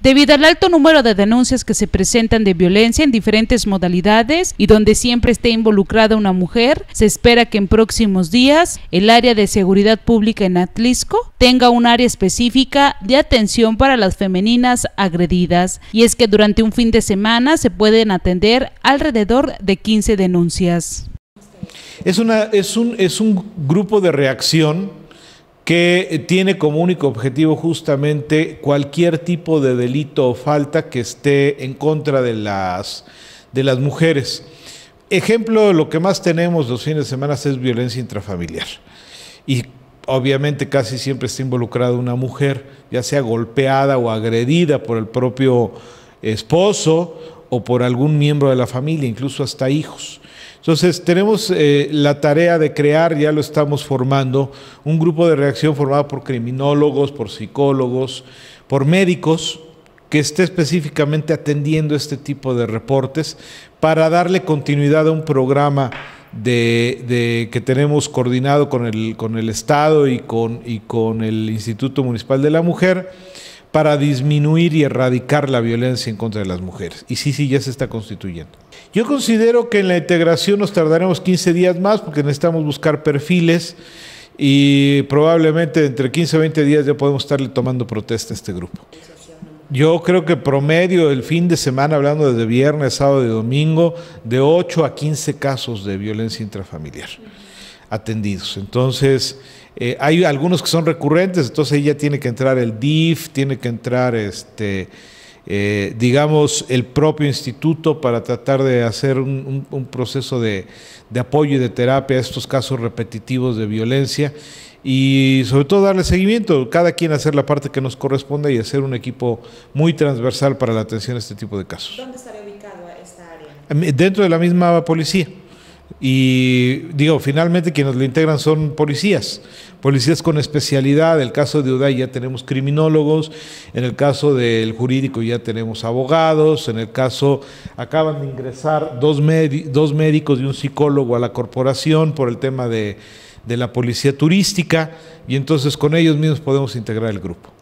Debido al alto número de denuncias que se presentan de violencia en diferentes modalidades y donde siempre esté involucrada una mujer, se espera que en próximos días el área de seguridad pública en Atlisco tenga un área específica de atención para las femeninas agredidas. Y es que durante un fin de semana se pueden atender alrededor de 15 denuncias. Es, una, es, un, es un grupo de reacción que tiene como único objetivo justamente cualquier tipo de delito o falta que esté en contra de las, de las mujeres. Ejemplo, lo que más tenemos los fines de semana es violencia intrafamiliar. Y obviamente casi siempre está involucrada una mujer, ya sea golpeada o agredida por el propio esposo o por algún miembro de la familia, incluso hasta hijos. Entonces, tenemos eh, la tarea de crear, ya lo estamos formando, un grupo de reacción formado por criminólogos, por psicólogos, por médicos que esté específicamente atendiendo este tipo de reportes para darle continuidad a un programa que tenemos coordinado con el, con el Estado y con, y con el Instituto Municipal de la Mujer para disminuir y erradicar la violencia en contra de las mujeres. Y sí, sí, ya se está constituyendo. Yo considero que en la integración nos tardaremos 15 días más porque necesitamos buscar perfiles y probablemente entre 15 o 20 días ya podemos estarle tomando protesta a este grupo. Yo creo que promedio el fin de semana, hablando desde viernes, sábado y domingo, de 8 a 15 casos de violencia intrafamiliar atendidos. Entonces, eh, hay algunos que son recurrentes, entonces ya tiene que entrar el DIF, tiene que entrar este... Eh, digamos, el propio instituto para tratar de hacer un, proceso de, apoyo y de terapia a estos casos repetitivos de violencia y sobre todo darle seguimiento, cada quien hacer la parte que nos corresponde y hacer un equipo muy transversal para la atención a este tipo de casos. ¿Dónde estaría ubicado esta área? Dentro de la misma policía. Y digo, finalmente quienes lo integran son policías, policías con especialidad. En el caso de UDAI ya tenemos criminólogos, en el caso del jurídico ya tenemos abogados, en el caso acaban de ingresar dos, dos médicos y un psicólogo a la corporación por el tema de de la policía turística y entonces con ellos mismos podemos integrar el grupo.